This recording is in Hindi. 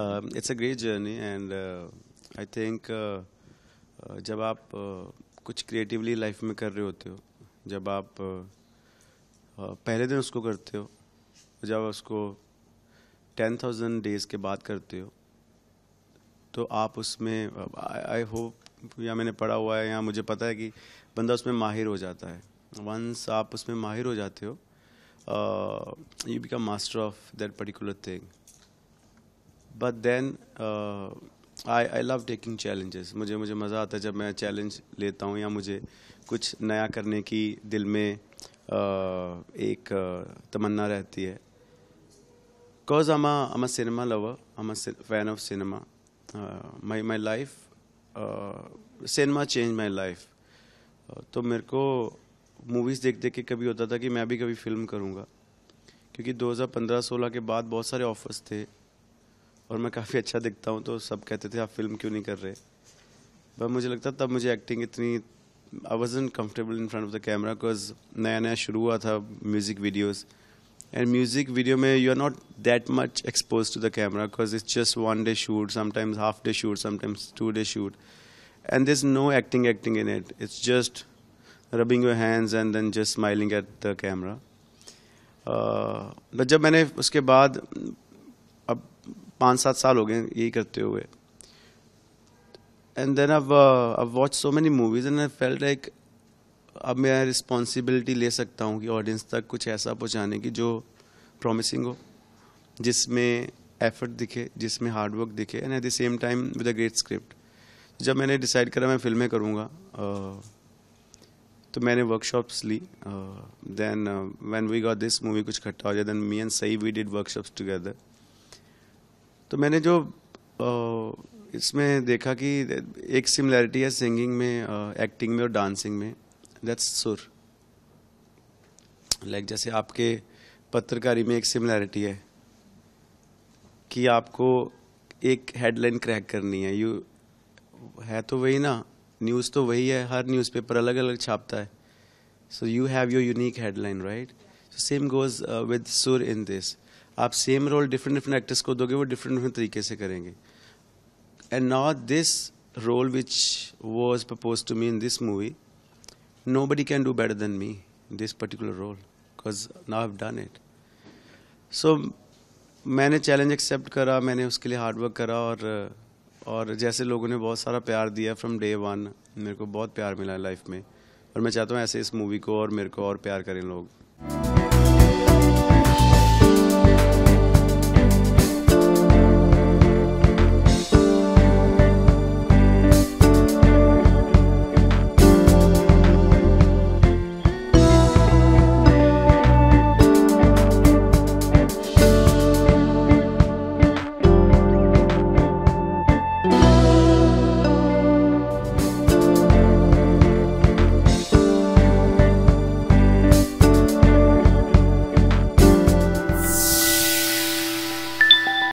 um, it's a great journey and uh, I think uh, uh, जब आप uh, कुछ क्रिएटिवली लाइफ में कर रहे होते हो जब आप uh, uh, पहले दिन उसको करते हो जब उसको टेन थाउजेंड डेज के बाद करते हो तो आप उसमें आई होप या मैंने पढ़ा हुआ है या मुझे पता है कि बंदा उसमें माहिर हो जाता है वंस आप उसमें माहिर हो जाते हो you become master of that particular thing but then I I love taking challenges मुझे मुझे मज़ा आता है जब मैं चैलेंज लेता हूँ या मुझे कुछ नया करने की दिल में uh, एक uh, तमन्ना रहती है बिकॉज आम आम अ cinema lover I'm a fan of cinema my my life cinema change my life तो मेरे को मूवीज़ देख देख के कभी होता था कि मैं भी कभी फिल्म करूँगा क्योंकि 2015-16 के बाद बहुत सारे ऑफर्स थे और मैं काफ़ी अच्छा दिखता हूँ तो सब कहते थे आप फिल्म क्यों नहीं कर रहे पर मुझे लगता तब मुझे एक्टिंग इतनी I was comfortable in front of the camera because नया नया शुरू हुआ था music videos and music video में you are not that much expose to the camera because it's just one day shoot sometimes half day shoot sometimes two day shoot and this no acting acting in it it's just rubbing your hands and then just smiling at the camera but जब मैंने उसके बाद अब पाँच सात साल हो गए यही करते हुए एंड देन अब अब watch so many movies and I felt like अब मैं रिस्पॉन्सिबिलिटी ले सकता हूँ कि ऑडियंस तक कुछ ऐसा पहुँचाने की जो प्रॉमिसिंग हो जिसमें एफर्ट दिखे जिसमें हार्डवर्क दिखे and at the same time with a great script जब मैंने डिसाइड करा मैं फिल्में करूँगा uh, तो मैंने वर्कशॉप्स ली then when we got this movie कुछ इकट्ठा हो जाए देन मी एंड सही वी डिड वर्कशॉप्स टुगेदर तो मैंने जो इसमें देखा कि एक सिमिलैरिटी है सिंगिंग में एक्टिंग में और डांसिंग में दैट्स सुर लाइक जैसे आपके पत्रकारी में एक सिमिलैरिटी है कि आपको एक हेडलाइन क्रैक करनी है यू है तो वही ना न्यूज़ तो वही है हर न्यूज़पेपर अलग अलग छापता है so you have your unique headline right same goes with सुर इन दिस आप same role different different actors को दोगे वो डिफरेंट डिफरेंट तरीके से करेंगे and not this role which was propose to me in this movie nobody can do better than me this particular role because now have done it सो मैंने चैलेंज एक्सेप्ट करा मैंने उसके लिए हार्डवर्क करा और और जैसे लोगों ने बहुत सारा प्यार दिया फ्रॉम डे वन मेरे को बहुत प्यार मिला है लाइफ में और मैं चाहता हूँ ऐसे इस मूवी को और मेरे को और प्यार करें लोग